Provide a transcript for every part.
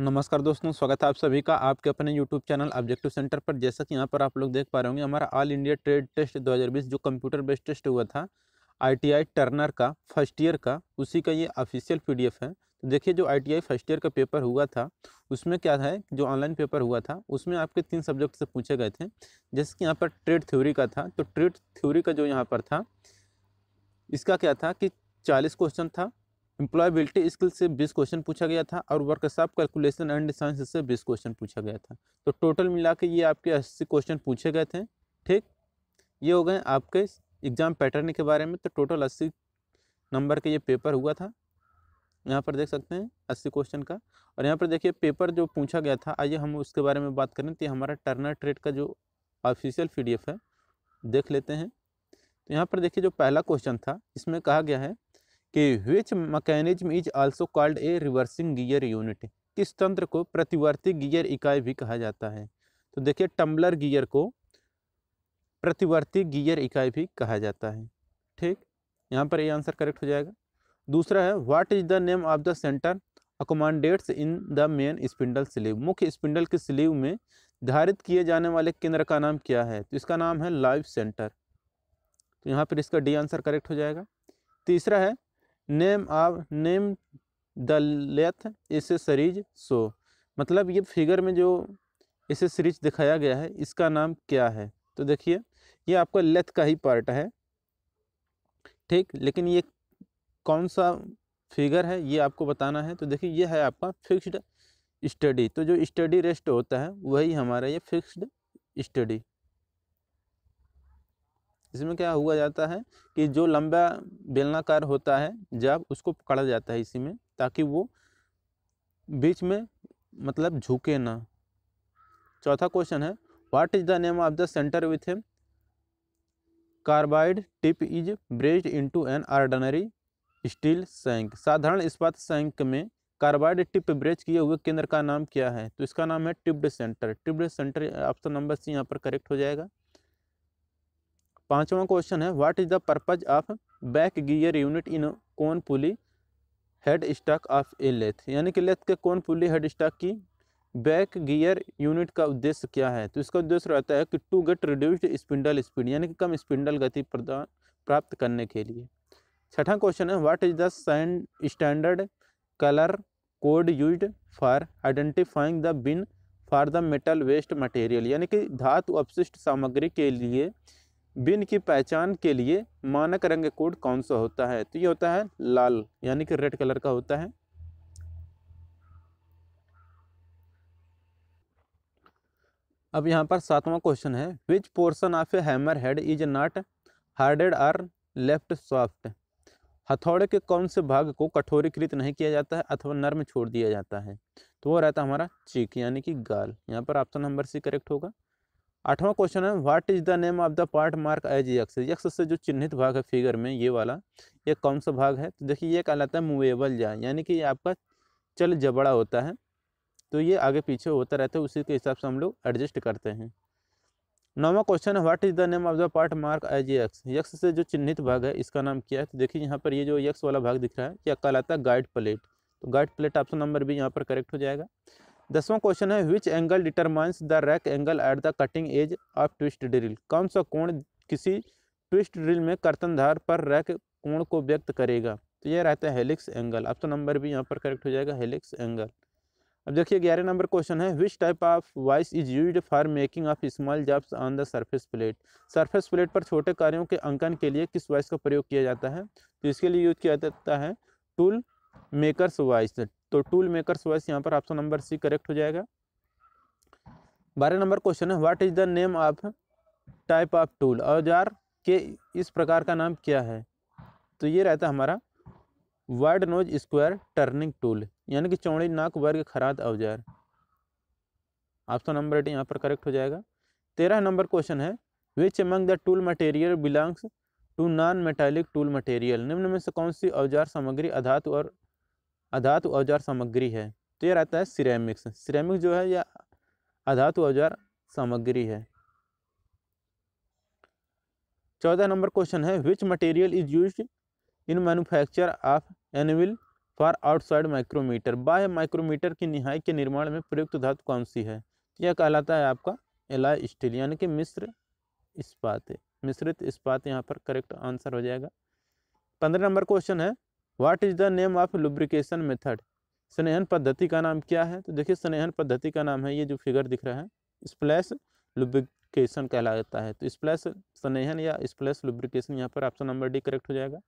नमस्कार दोस्तों स्वागत है आप सभी का आपके अपने यूट्यूब चैनल ऑब्जेक्टिव सेंटर पर जैसा कि यहाँ पर आप लोग देख पा रहे होंगे हमारा ऑल इंडिया ट्रेड टेस्ट 2020 जो कंप्यूटर बेस्ड टेस्ट हुआ था आईटीआई टर्नर का फर्स्ट ईयर का उसी का ये ऑफिशियल पीडीएफ है तो देखिए जो आईटीआई फर्स्ट ईयर का पेपर हुआ था उसमें क्या था जो ऑनलाइन पेपर हुआ था उसमें आपके तीन सब्जेक्ट से पूछे गए थे जैसे कि यहाँ पर ट्रेड थ्योरी का था तो ट्रेड थ्योरी का जो यहाँ पर था इसका क्या था कि चालीस क्वेश्चन था एम्प्लॉयबिलिटी स्किल से बीस क्वेश्चन पूछा गया था और वर्कशॉप कैलकुलेशन एंड साइंस से बीस क्वेश्चन पूछा गया था तो टोटल मिला के ये आपके अस्सी क्वेश्चन पूछे गए थे ठीक ये हो गए आपके एग्ज़ाम पैटर्न के बारे में तो टोटल अस्सी नंबर के ये पेपर हुआ था यहाँ पर देख सकते हैं अस्सी क्वेश्चन का और यहाँ पर देखिए पेपर जो पूछा गया था आइए हम उसके बारे में बात करें तो ये हमारा टर्नर ट्रेड का जो ऑफिशियल पी है देख लेते हैं तो यहाँ पर देखिए जो पहला क्वेश्चन था इसमें कहा गया है कि which mechanism is also called a reversing gear unit किस तंत्र को प्रतिवर्ती गियर इकाई भी कहा जाता है तो देखिए टम्बलर गियर को प्रतिवर्ती गियर इकाई भी कहा जाता है ठीक यहाँ पर ये आंसर करेक्ट हो जाएगा दूसरा है what is the name of the centre accommodates in the main spindle sleeve मुख्य स्पिंडल के स्लीव में धारित किए जाने वाले केंद्र का नाम क्या है तो इसका नाम है लाइव सेंटर तो यहाँ पर इसका डी आंसर करेक्ट हो जाएगा तीसरा है name of name the lathe इस सरीज सो मतलब ये फिगर में जो इसे सरीज दिखाया गया है इसका नाम क्या है तो देखिए ये आपका लेथ का ही पार्ट है ठीक लेकिन ये कौन सा फिगर है ये आपको बताना है तो देखिए ये है आपका फिक्स्ड स्टडी तो जो स्टडी रेस्ट होता है वही हमारा ये फिक्स्ड स्टडी इसमें क्या हुआ जाता है कि जो लंबा बेलनाकार होता है जब उसको पकड़ा जाता है इसी में ताकि वो बीच में मतलब झुके ना चौथा क्वेश्चन है what is the name of the centre with him carbide tip is braze into an ordinary steel shank साधारण इस्पात सैंक में कार्बाइड टिप ब्रेज किए हुए केंद्र का नाम क्या है तो इसका नाम है tipped centre tipped centre option number C यहाँ पर करेक्ट हो जाएगा पांचवा क्वेश्चन है what is the purpose of back gear unit in cone pulley head stock of a lathe यानी कि लेथ के कौन पुली हेड स्टॉक की बैक गियर यूनिट का उद्देश्य क्या है तो इसका उद्देश्य रहता है कि to get reduced spindle speed यानी कि कम स्पिंडल गति प्रदान प्राप्त करने के लिए छठा क्वेश्चन है what is the standard colour code use for identifying the bin for the metal waste material यानी कि धातु अपशिष्ट सामग्री के लिए बिन की पहचान के लिए मानक रंग कोड कौन सा होता है तो ये होता है लाल यानी कि रेड कलर का होता है अब यहाँ पर सातवां क्वेश्चन है which portion of a hammer head is not hardened or left soft हथौड़े के कौन से भाग को कठोरीकृत नहीं किया जाता है अथवा नर्म छोड़ दिया जाता है तो वो रहता है हमारा चीक यानी कि गाल यहाँ पर ऑप्शन नंबर सी करेक्ट होगा आठवां क्वेश्चन है what is the name of the part mark as X X से जो चिन्हित भाग है फिगर में ये वाला ये कौन सा भाग है तो देखिए ये कहलाता है मूवेबल जा यानी कि आपका चल जबड़ा होता है तो ये आगे पीछे होता रहता है उसी के हिसाब से हम लोग एडजस्ट करते हैं नौवा क्वेश्चन है what is the name of the part mark as X X से जो चिन्हित भाग है इसका नाम क्या है तो देखिए यहाँ पर ये जो यक्स वाला भाग दिख रहा है यह कहलाता है गाइड प्लेट तो गाइड प्लेट ऑप्शन नंबर भी यहाँ पर करेक्ट हो जाएगा दसवां क्वेश्चन है which angle determines the rake angle at the cutting edge of twist drill कौन सा कोण किसी ट्विस्ट ड्रिल में कर्तन धार पर रैक कोण को व्यक्त करेगा तो यह रहता है हेलिक्स एंगल अब तो नंबर भी यहाँ पर करेक्ट हो जाएगा हेलिक्स एंगल अब देखिए ग्यारह नंबर क्वेश्चन है which type of vice is use for making of small jobs on the surface plate surface plate पर छोटे कार्यों के अंकन के लिए किस वाइस का प्रयोग किया जाता है तो इसके लिए यूज किया जाता है टूल मेकर्स वाइस तो टूल मेकर्स वॉइस यहाँ पर ऑप्शन नंबर सी करेक्ट हो जाएगा बारह नंबर क्वेश्चन है what is the name of type of tool औजार के इस प्रकार का नाम क्या है तो ये रहता हमारा wide nose square turning tool यानी कि चौड़ी नाक वर्ग खराद औजार ऑप्शन नंबर एट यहाँ पर करेक्ट हो जाएगा तेरह नंबर क्वेश्चन है which among the tool material belongs to non metallic tool material निम्न में से कौन सी औजार सामग्री अधातु और अधातु औजार सामग्री है तो यह रहता है सिरेमिक्स सिरेमिक्स जो है यह अधातु औजार सामग्री है चौदह नंबर क्वेश्चन है which material is use in manufacture of anvil for outside micrometer बाह्य माइक्रोमीटर की निहाई के निर्माण में प्रयुक्त धातु कौन सी है तो यह कहलाता है आपका एलाय स्टील यानी कि मिश्र इस्पात मिश्रित इस्पात यहाँ पर करेक्ट आंसर हो जाएगा पंद्रह नंबर क्वेश्चन है what is the name of lubrication method स्नेहन पद्धति का नाम क्या है तो देखिए स्नेहन पद्धति का नाम है ये जो फिगर दिख रहा है स्प्लैश लुब्रिकेशन कहलाता है तो स्प्लैश स्नेहन या स्प्लैश लुब्रिकेशन यहाँ पर ऑप्शन नंबर डी करेक्ट हो जाएगा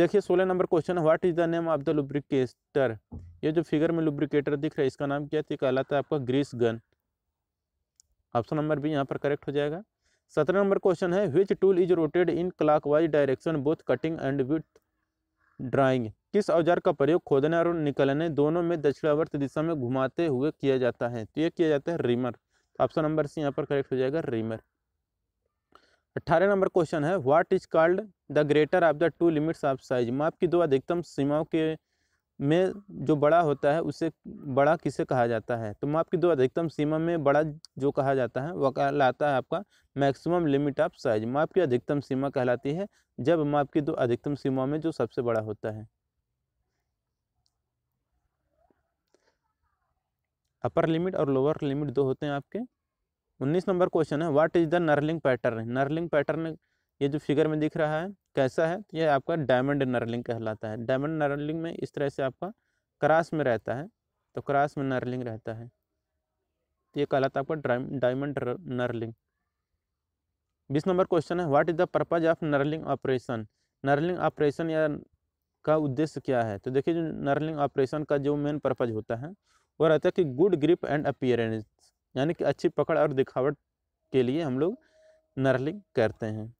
देखिए सोलह नंबर क्वेश्चन है what is the name of the lubricator ये जो फिगर में लुब्रिकेटर दिख रहा है इसका नाम क्या है तो कहलाता है आपका grease gun option number B यहाँ पर करेक्ट हो जाएगा सत्रह नंबर क्वेश्चन है which tool is rotated in clock direction both cutting and withdrawing किस औजार का प्रयोग खोदने और निकलने दोनों में दक्षिणावर्त दिशा में घुमाते हुए किया जाता है तो ये किया जाता है रीमर ऑप्शन नंबर सी यहाँ पर करेक्ट हो जाएगा रीमर अट्ठारह नंबर क्वेश्चन है what is called the greater of the two limits of size माप की दो अधिकतम सीमाओं के में जो बड़ा होता है उसे बड़ा किसे कहा जाता है तो माप की दो अधिकतम सीमा में बड़ा जो कहा जाता है वह कहलाता है आपका मैक्सिमम लिमिट ऑफ साइज माप की अधिकतम सीमा कहलाती है जब माप की दो अधिकतम सीमा में जो सबसे बड़ा होता है अपर लिमिट और लोअर लिमिट दो होते हैं आपके उन्नीस नंबर क्वेश्चन है what is the knurling pattern knurling pattern ये जो फिगर में दिख रहा है कैसा है तो ये आपका डायमंड नर्लिंग कहलाता है डायमंड नर्लिंग में इस तरह से आपका क्रास में रहता है तो क्रास में नर्लिंग रहता है तो ये कहलाता है आपका डायमंड नर्लिंग बीस नंबर क्वेश्चन है what is the purpose of knurling operation knurling operation या का उद्देश्य क्या है तो देखिए जो नर्लिंग ऑपरेशन का जो मेन पर्पज होता है वो रहता है कि गुड ग्रिप एंड अपियरेंस यानी कि अच्छी पकड़ और दिखावट के लिए हम लोग नर्लिंग करते हैं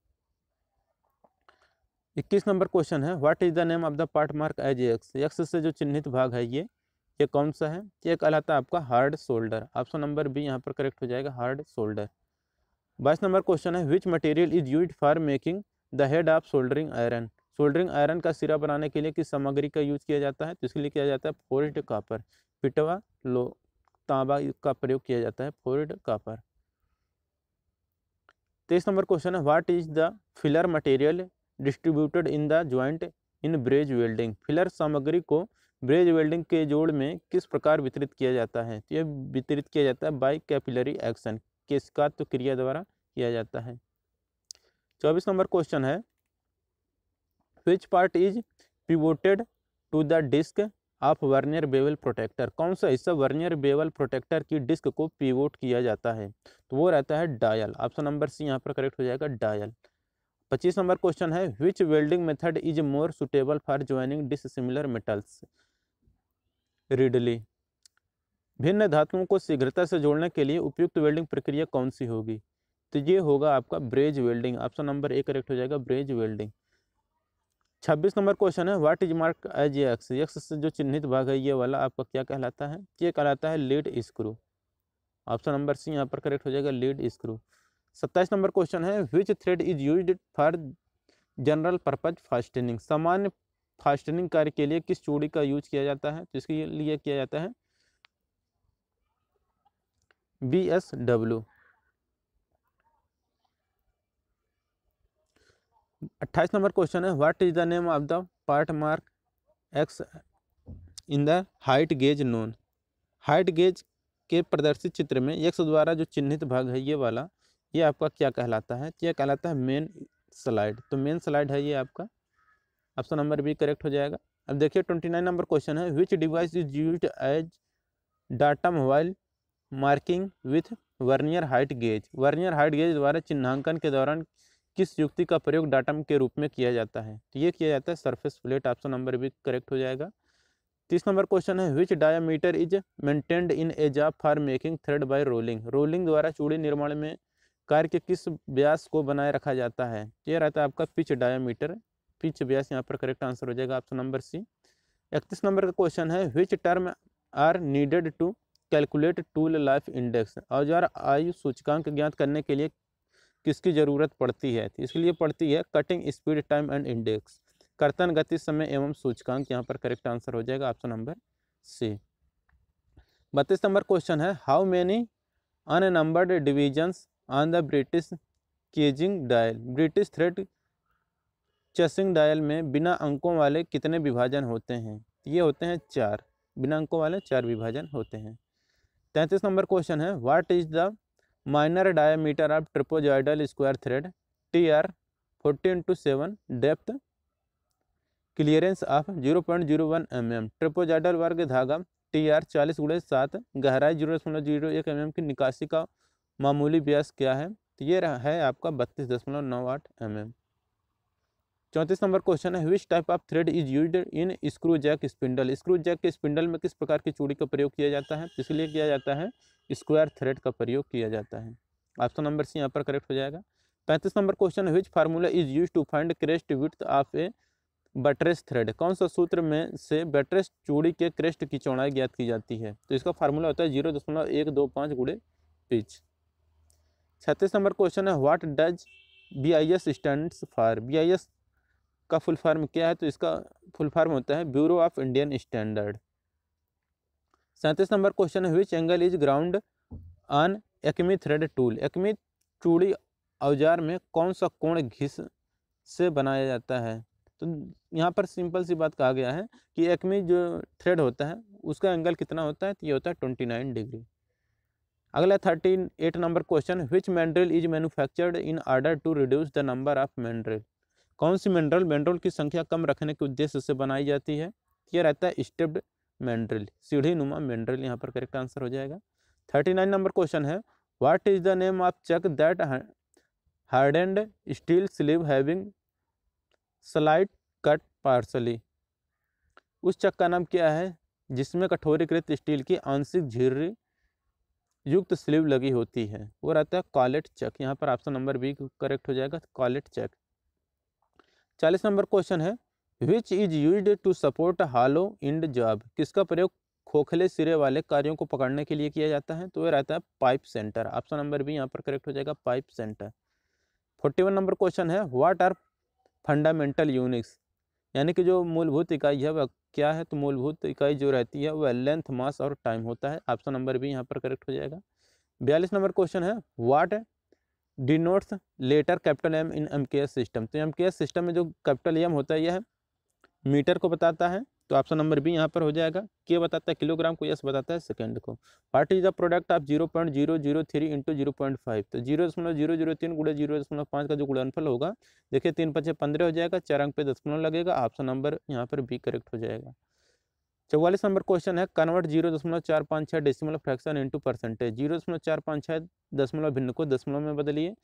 इक्कीस नंबर क्वेश्चन है what is the name of the part mark as X X से जो चिन्हित भाग है ये ये कौन सा है ये कहलाता है आपका hard shoulder option number B यहाँ पर करेक्ट हो जाएगा हार्ड शोल्डर बाईस नंबर क्वेश्चन है which material is use for making the head of soldering iron soldering iron का सिरा बनाने के लिए किस सामग्री का यूज किया जाता है तो इसके लिए किया जाता है फोरिड कापर पिटवा लो तांबा का प्रयोग किया जाता है फोरिड कापर तेईस नंबर क्वेश्चन है what is the filler material distributed in the joint in braze welding filler सामग्री को ब्रेज वेल्डिंग के जोड़ में किस प्रकार वितरित किया जाता है तो यह वितरित किया जाता है बाई कैपिलरी एक्शन किसका तो क्रिया द्वारा किया जाता है चौबीस नंबर क्वेश्चन है which part is pivoted to the disc of vernier bevel protractor कौन सा हिस्सा वर्नियर बेवल प्रोटेक्टर की डिस्क को पिवोट किया जाता है तो वो रहता है डायल ऑप्शन नंबर सी यहाँ पर करेक्ट हो जाएगा डायल पच्चीस नंबर क्वेश्चन है which welding method is more suitable for joining dissimilar metals readily भिन्न धातुओं को शीघ्रता से जोड़ने के लिए उपयुक्त वेल्डिंग प्रक्रिया कौन सी होगी तो ये होगा आपका braze welding option number A correct हो जाएगा ब्रेज वेल्डिंग छब्बीस नंबर क्वेश्चन है what is mark as X X से जो चिन्हित भाग है ये वाला आपका क्या कहलाता है ये कहलाता है lead screw option number C यहाँ पर करेक्ट हो जाएगा लीड स्क्रू सत्ताईस नंबर क्वेश्चन है which thread is use for general purpose fastening सामान्य फास्टनिंग कार्य के लिए किस चूड़ी का यूज किया जाता है जिसके लिए किया जाता है बी एस डब्ल्यू अट्ठाईस नंबर क्वेश्चन है what is the name of the part mark X in the height gauge known height gauge के प्रदर्शित चित्र में एक्स द्वारा जो चिन्हित भाग है ये वाला ये आपका क्या कहलाता है तो यह कहलाता है मेन स्लाइड तो मेन स्लाइड है ये आपका ऑप्शन नंबर बी करेक्ट हो जाएगा अब देखिए ट्वेंटी नाइन नंबर क्वेश्चन है which device is use as data mobile marking with vernier height gauge vernier height gauge द्वारा चिन्हांकन के दौरान किस युक्ति का प्रयोग डाटम के रूप में किया जाता है तो ये किया जाता है surface plate option number B correct हो जाएगा तीस नंबर क्वेश्चन है which diameter is maintained in एजा for making thread by rolling rolling द्वारा चूड़ी निर्माण में कार के किस व्यास को बनाए रखा जाता है ये रहता है आपका पिच डायोमीटर पिच व्यास यहाँ पर करेक्ट आंसर हो जाएगा ऑप्शन नंबर सी इकतीस नंबर का क्वेश्चन है which term are needed to calculate tool life index औजार आयु सूचकांक ज्ञात करने के लिए किसकी ज़रूरत पड़ती है इसके लिए पड़ती है cutting speed time and index कर्तन गति समय एवं सूचकांक यहाँ पर करेक्ट आंसर हो जाएगा ऑप्शन नंबर सी बत्तीस नंबर क्वेश्चन है how many unnumbered divisions on the British chasing dial British thread chasing dial में बिना अंकों वाले कितने विभाजन होते हैं ये होते हैं चार बिना अंकों वाले चार विभाजन होते हैं तैंतीस नंबर क्वेश्चन है what is the minor diameter of trapezoidal square thread T R forty into seven depth clearance of zero point zero one M M trapezoidal वर्ग धागा टी आर चालीस गुड़े सात गहराई जीरो दशमलव जीरो एक एम mm एम की निकासी का मामूली ब्यास क्या है तो ये रहा है आपका बत्तीस दशमलव नौ आठ एम एम चौंतीस नंबर क्वेश्चन है which type of thread is use in screw jack spindle screw jack के स्पिंडल में किस प्रकार की चूड़ी का प्रयोग किया जाता है इसलिए किया जाता है स्क्वायर थ्रेड का प्रयोग किया जाता है ऑप्शन नंबर सी यहाँ पर करेक्ट हो जाएगा पैंतीस नंबर क्वेश्चन है which formula is use to find crest width of a buttress thread कौन सा सूत्र में से बटरेस चूड़ी के क्रेस्ट की चौड़ाई ज्ञात की जाती है तो इसका फार्मूला होता है जीरो दशमलव एक दो पाँच गुड़े पिच छत्तीस नंबर क्वेश्चन है what does B I S stands for B I S का फुल फॉर्म क्या है तो इसका फुल फॉर्म होता है ब्यूरो ऑफ इंडियन स्टैंडर्ड सैंतीस नंबर क्वेश्चन है which angle is ground on acme thread tool acme चूड़ी औजार में कौन सा कोण घिस से बनाया जाता है तो यहाँ पर सिंपल सी बात कहा गया है कि एक्मी जो थ्रेड होता है उसका एंगल कितना होता है तो ये होता है ट्वेंटी नाइन डिग्री अगला thirteen eight number question which mineral is manufactured in order to reduce the number of mineral कौन सी मिनरल मिनरल की संख्या कम रखने के उद्देश्य से बनाई जाती है यह रहता है स्टेप्ड मिनरल सीढ़ी नुमा मिनरल यहाँ पर करेक्ट आंसर हो जाएगा थर्टी नाइन नंबर क्वेश्चन है what is the name of chuck that hard and steel sleeve having slight cut partially उस चक का नाम क्या है जिसमें कठोरीकृत स्टील की आंशिक झिर्री युक्त स्लीव लगी होती है वो रहता है कॉलेट चेक यहाँ पर ऑप्शन नंबर बी करेक्ट हो जाएगा कॉलेट चेक चालीस नंबर क्वेश्चन है which is use to support hollow end job किसका प्रयोग खोखले सिरे वाले कार्यों को पकड़ने के लिए किया जाता है तो वह रहता है pipe centre option number B यहाँ पर करेक्ट हो जाएगा pipe centre forty one number question है व्हाट आर फंडामेंटल यूनिक्स यानी कि जो मूलभूत इकाई है वह क्या है तो मूलभूत इकाई जो रहती है वह लेंथ मास और टाइम होता है ऑप्शन नंबर भी यहाँ पर करेक्ट हो जाएगा बयालीस नंबर क्वेश्चन है what denotes letter capital M in M system तो एम सिस्टम में जो कैपिटल एम होता है यह मीटर को बताता है तो ऑप्शन नंबर बी यहाँ पर हो जाएगा के बताता है किलोग्राम को यस बताता है सेकंड को part is the product of zero point zero zero three into zero point five तो जीरो दशमलव जीरो जीरो तीन गुड़े जीरो दशमलव पाँच का जो गुणनफल होगा देखिए तीन पचे पंद्रह हो जाएगा चार अंक पे दशमलव लगेगा ऑप्शन नंबर यहाँ पर बी करेक्ट हो जाएगा चौवालीस नंबर क्वेश्चन है कन्वर्ट जीरो दशमलव चार पाँच छः decimal fraction into percentage zero दशमलव चार पाँच छः दशमलव भिन्न को दशमलव में बदलिए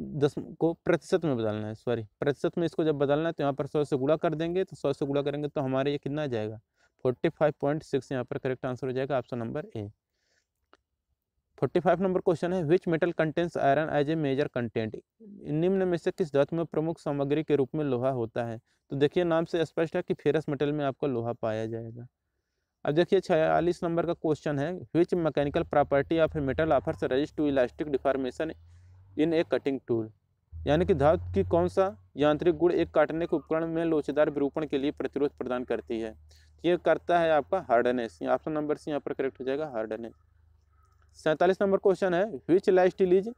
दस को प्रतिशत में बदलना है सॉरी प्रतिशत में इसको जब बदलना है तो यहाँ पर सौ से गुड़ा कर देंगे तो सौ से गुड़ा करेंगे तो हमारे ये कितना आ जाएगा फोर्टी फाइव पॉइंट सिक्स यहाँ पर करेक्ट आंसर हो जाएगा option number A forty five number question है which metal contents iron as a major content निम्न में से किस धातु में प्रमुख सामग्री के रूप में लोहा होता है तो देखिए नाम से स्पष्ट है कि फेरस मेटल में आपको लोहा पाया जाएगा अब देखिए छियालीस नंबर का क्वेश्चन है which mechanical property of a metal offers resist to elastic deformation in a cutting tool यानी कि धातु की कौन सा यांत्रिक गुण एक काटने के उपकरण में लोचेदार विरूपण के लिए प्रतिरोध प्रदान करती है ये करता है आपका हार्डनेस ऑप्शन नंबर सी यहाँ पर करेक्ट हो जाएगा हार्डनेस सैंतालीस नंबर क्वेश्चन है विच लाइस्टिल is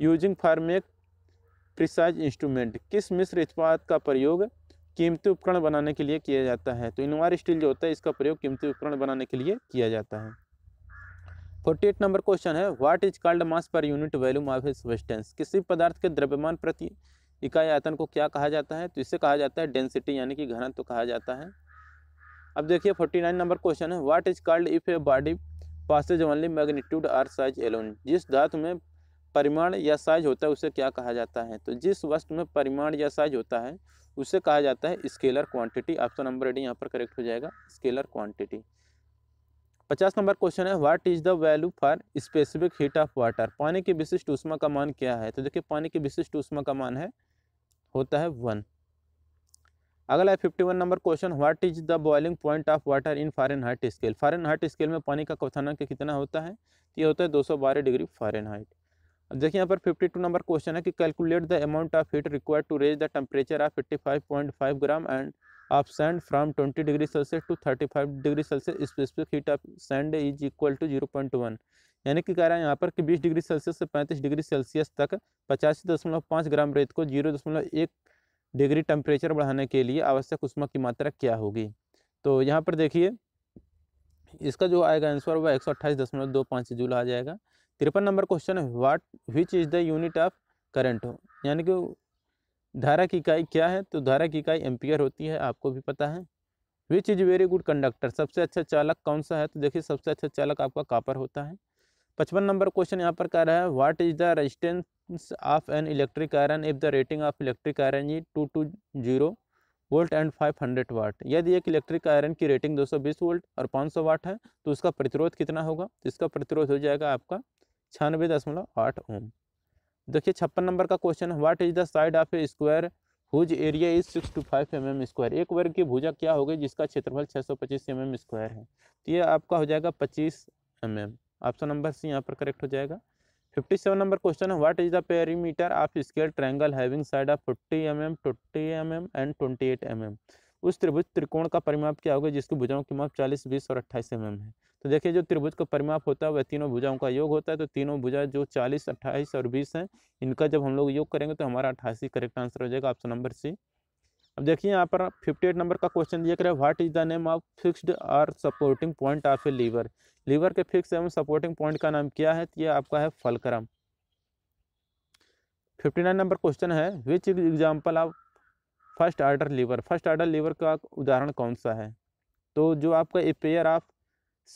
using for making precise instrument किस मिश्र इत्पाद का प्रयोग कीमती उपकरण बनाने के लिए किया जाता है तो इनवार स्टील जो होता है इसका प्रयोग कीमती उपकरण बनाने के लिए किया जाता है फोर्टी एट नंबर क्वेश्चन है what is called mass per unit volume of substance किसी पदार्थ के द्रव्यमान प्रति इकाई आयतन को क्या कहा जाता है तो इसे कहा जाता है डेंसिटी यानी कि घनत्व तो कहा जाता है अब देखिए फोर्टी नाइन नंबर क्वेश्चन है what is called if a body possesses only magnitude or size alone जिस धातु में परिमाण या साइज होता है उसे क्या कहा जाता है तो जिस वस्तु में परिमाण या साइज होता है उसे कहा जाता है scalar quantity option number A D यहाँ पर करेक्ट हो जाएगा स्केलर क्वांटिटी पचास नंबर क्वेश्चन है what is the value for specific heat of water पानी की विशिष्ट उष्मा का मान क्या है तो देखिए पानी की विशिष्ट उष्मा का मान है होता है वन अगला है fifty one number question what is the boiling point of water in Fahrenheit scale Fahrenheit scale में पानी का क्वथनांक कितना होता है तो ये होता है दो सौ बारह डिग्री फॉरन हाइट अब देखिए यहाँ पर फिफ्टी टू नंबर क्वेश्चन है कि calculate the amount of heat required to raise the temperature of fifty five point five gram and of sand from 20 degree Celsius to 35 degree celsius of sand is equal to zero point 0.1 यानी कि कह रहा है यहाँ पर कि 20 degree Celsius से 35 degree Celsius तक पचासी दशमलव पाँच ग्राम रेत को जीरो दशमलव एक डिग्री टेम्परेचर बढ़ाने के लिए आवश्यक उष्मा की मात्रा क्या होगी तो यहाँ पर देखिए इसका जो आएगा आंसर वह एक सौ अट्ठाईस दशमलव दो पाँच जूल आ जाएगा तिरपन नंबर क्वेश्चन है what which is the unit of current यानी कि धारा की इकाई क्या है तो धारा की इकाई एम्पियर होती है आपको भी पता है which is very good conductor सबसे अच्छा चालक कौन सा है तो देखिए सबसे अच्छा चालक आपका कापर होता है पचपन नंबर क्वेश्चन यहाँ पर कह रहा है what is the resistance of an electric iron if the rating of electric iron ये two two zero volt and five hundred watt यदि एक इलेक्ट्रिक आयरन की रेटिंग दो सौ बीस वोल्ट और पाँच सौ वाट है तो उसका प्रतिरोध कितना होगा तो इसका प्रतिरोध हो जाएगा आपका छियानवे दशमलव आठ ओम देखिए छप्पन नंबर का क्वेश्चन है what is the side of a square whose area is six two five M M square एक वर्ग की भुजा क्या होगी जिसका क्षेत्रफल छः सौ पच्चीस एम एम स्क्वायर है तो ये आपका हो जाएगा पच्चीस M M option number C यहाँ पर करेक्ट हो जाएगा फिफ्टी सेवन नंबर क्वेश्चन है what is the perimeter of scalene triangle having side of forty M M twenty M M and twenty eight M M उस त्रिभुज त्रिकोण का परिमाप क्या होगा जिसकी भुजाओं की माप चालीस बीस और अट्ठाईस एम है तो देखिए जो त्रिभुज का परिमाप होता है वह तीनों भुजाओं का योग होता है तो तीनों भुजा जो चालीस अट्ठाईस और बीस हैं इनका जब हम लोग योग करेंगे तो हमारा अट्ठासी करेक्ट आंसर हो जाएगा ऑप्शन नंबर सी अब देखिए यहाँ पर फिफ्टी एट नंबर का क्वेश्चन दिया करें what is the name of fixed or supporting point of a lever lever के फिक्स एवं सपोर्टिंग पॉइंट का नाम क्या है ये यह आपका है fulcrum fifty nine number question है which example of first order lever first order lever का उदाहरण कौन सा है तो जो आपका एक पेयर ऑफ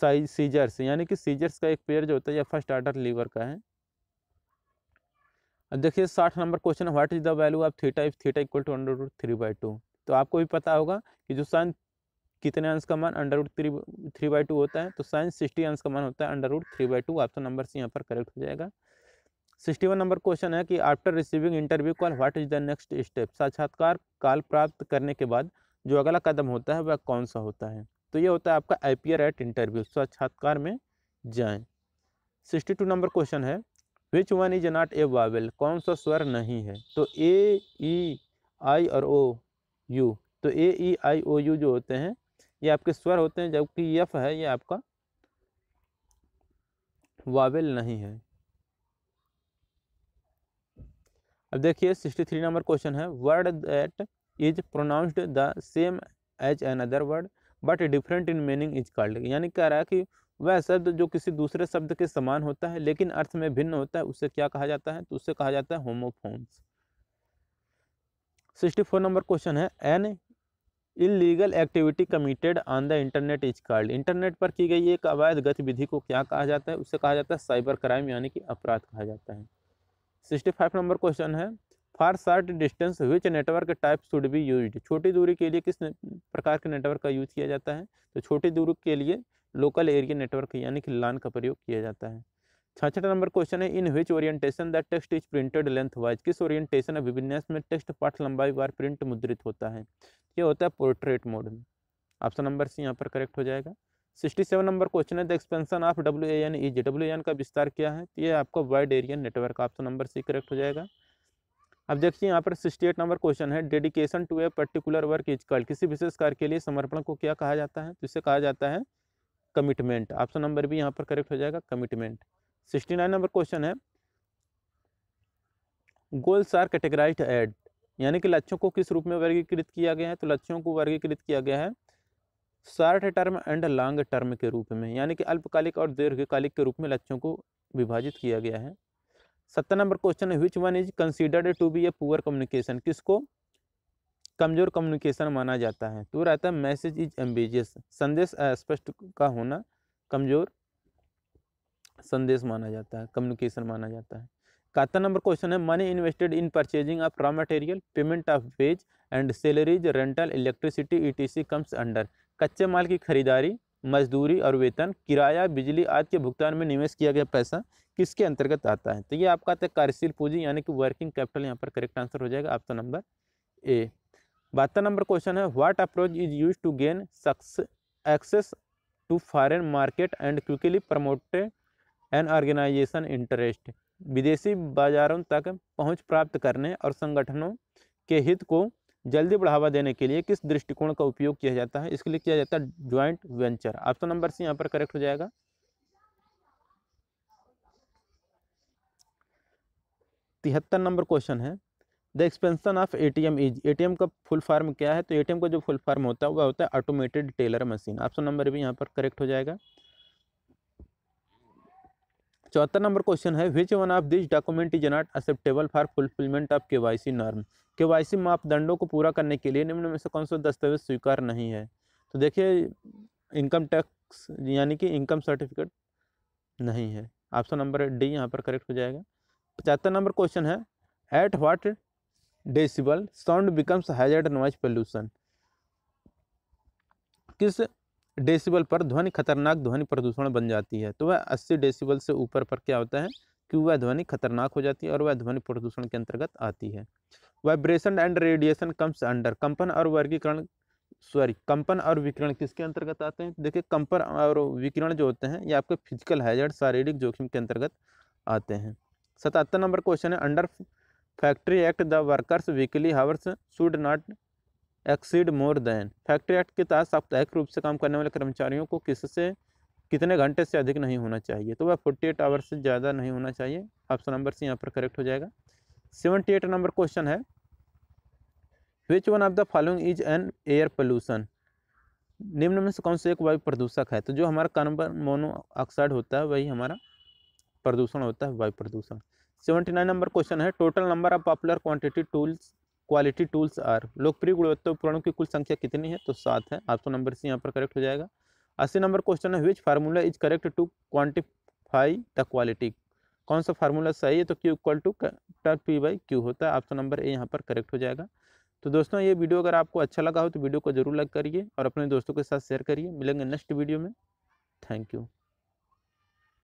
साइज सीजर्स यानी कि सीजर्स का एक पेयर जो होता है यह फर्स्ट आर्डर लीवर का है अब देखिए साठ number question what is the value of theta if theta equal to under root three by two तो आपको भी पता होगा कि जो साइन कितने अंश का मान under root three three by two होता है तो साइन सिक्सटी अंश का मान होता है under root three by two आपका नंबर से यहाँ पर करेक्ट हो जाएगा सिक्सटी वन नंबर क्वेश्चन है कि after receiving interview call what is the next step साक्षात्कार काल प्राप्त करने के बाद जो अगला कदम होता है वह कौन सा होता है तो ये होता है आपका अपियर एट इंटरव्यू साक्षात्कार में जाएं सिक्सटी टू नंबर क्वेश्चन है which one is not a vowel कौन सा स्वर नहीं है तो ए ई आई और ओ यू तो ए ई आई ओ यू जो होते हैं ये आपके स्वर होते हैं जबकि यफ है ये आपका वावेल नहीं है अब देखिए सिक्सटी थ्री नंबर क्वेश्चन है word that is pronounced the same as an other word but different in meaning is called यानी कह रहा है कि वह शब्द जो किसी दूसरे शब्द के समान होता है लेकिन अर्थ में भिन्न होता है उसे क्या कहा जाता है तो उसे कहा जाता है homophones sixty four number question है an illegal activity committed on the internet is called internet पर की गई एक अवैध गतिविधि को क्या कहा जाता है उसे कहा जाता है साइबर क्राइम यानी कि अपराध कहा जाता है सिक्सटी फाइव नंबर क्वेश्चन है for short distance which network type should be use छोटी दूरी के लिए किस प्रकार के नेटवर्क का यूज किया जाता है तो छोटी दूरी के लिए लोकल एरिया नेटवर्क यानी कि लान का प्रयोग किया जाता है छठ नंबर क्वेश्चन है in which orientation the text is printed lengthwise किस ओरिएंटेशन अभिविन्यास में टेक्स्ट पाठ लंबाई बार प्रिंट मुद्रित होता है यह होता है portrait mode option number C यहाँ पर करेक्ट हो जाएगा सिक्सटी सेवन नंबर क्वेश्चन है the expansion of W N E G W N का विस्तार क्या है तो ये आपका wide area network option number C correct हो जाएगा अब देखिए यहाँ पर सिक्सटी एट नंबर क्वेश्चन है dedication to a particular work is called किसी विशेष कार्य के लिए समर्पण को क्या कहा जाता है तो इसे कहा जाता है कमिटमेंट ऑप्शन नंबर भी यहाँ पर करेक्ट हो जाएगा commitment sixty nine number question है गोल्स आर कैटेगराइज एड यानी कि लक्ष्यों को किस रूप में वर्गीकृत किया गया है तो लक्ष्यों को वर्गीकृत किया गया है short term and long term के रूप में यानी कि अल्पकालिक और दीर्घकालिक के रूप में लक्ष्यों को विभाजित किया गया है सत्तर नंबर क्वेश्चन है which one is considered to be a poor communication किसको कमज़ोर कम्युनिकेशन माना जाता है तो रहता है मैसेज इज एम्बिजियस संदेश स्पष्ट का होना कमज़ोर संदेश माना जाता है कम्युनिकेशन माना जाता है इकहत्तर नंबर क्वेश्चन है money invested in purchasing of raw material payment of wage and salaries rental electricity ETC comes under कच्चे माल की खरीदारी मजदूरी और वेतन किराया बिजली आदि के भुगतान में निवेश किया गया पैसा किसके अंतर्गत आता है तो ये आपका आता है कार्यशील पूंजी यानी कि वर्किंग कैपिटल यहाँ पर करेक्ट आंसर हो जाएगा आपका नंबर ए बहत्तर नंबर क्वेश्चन है what approach is use to gain access to foreign market and quickly promote an organization interest विदेशी बाजारों तक पहुँच प्राप्त करने और संगठनों के हित को जल्दी बढ़ावा देने के लिए किस दृष्टिकोण का उपयोग किया जाता है इसके लिए किया जाता है joint venture option number C यहाँ पर करेक्ट हो जाएगा तिहत्तर नंबर क्वेश्चन है the expansion of A T M is A T M का फुल फॉर्म क्या है तो ए टी एम का जो फुल फॉर्म होता है वह होता है automated teller machine option number भी यहाँ पर करेक्ट हो जाएगा चौथा नंबर क्वेश्चन है which one of this document is not acceptable for fulfilment of K Y C norm के मापदंडों को पूरा करने के लिए निम्न में से कौन सा दस्तावेज स्वीकार नहीं है तो देखिए इनकम टैक्स यानी कि इनकम सर्टिफिकेट नहीं है ऑप्शन नंबर डी यहाँ पर करेक्ट हो जाएगा पचहत्तर नंबर क्वेश्चन है at what decibel sound becomes hazard noise pollution किस डेसिबल पर ध्वनि खतरनाक ध्वनि प्रदूषण बन जाती है तो वह अस्सी डेसिबल से ऊपर पर क्या होता है कि वह ध्वनि खतरनाक हो जाती है और वह ध्वनि प्रदूषण के अंतर्गत आती है vibration and radiation comes under कंपन और वर्गीकरण सॉरी कंपन और विकिरण किसके अंतर्गत आते हैं देखिए कंपन और विकिरण जो होते हैं ये आपके फिजिकल हैजर्ड शारीरिक जोखिम के अंतर्गत आते हैं सतहत्तर नंबर क्वेश्चन है under factory act the workers weekly hours should not exceed more than factory act के तहत साप्ताहिक रूप से काम करने वाले कर्मचारियों को किससे कितने घंटे से अधिक नहीं होना चाहिए तो वह फोर्टी एट आवर्स से ज़्यादा नहीं होना चाहिए ऑप्शन नंबर से यहाँ पर करेक्ट हो जाएगा सेवेंटी एट नंबर क्वेश्चन है which one of the following is an air pollution निम्न में से कौन सा एक वायु प्रदूषक है तो जो हमारा कार्बन मोनोऑक्साइड होता है वही हमारा प्रदूषण होता है वायु प्रदूषण सेवेंटी नाइन नंबर क्वेश्चन है total number of popular quantity tools quality tools are लोकप्रिय गुणवत्ता उपकरणों की कुल संख्या कितनी है तो सात है ऑप्शन तो नंबर सी यहाँ पर करेक्ट हो जाएगा अस्सी नंबर क्वेश्चन है which formula is correct to quantify the quality कौन सा फार्मूला सही है तो Q equal to P by Q होता है आपका तो नंबर ए यहाँ पर करेक्ट हो जाएगा तो दोस्तों ये वीडियो अगर आपको अच्छा लगा हो तो वीडियो को जरूर लाइक करिए और अपने दोस्तों के साथ शेयर करिए मिलेंगे नेक्स्ट वीडियो में थैंक यू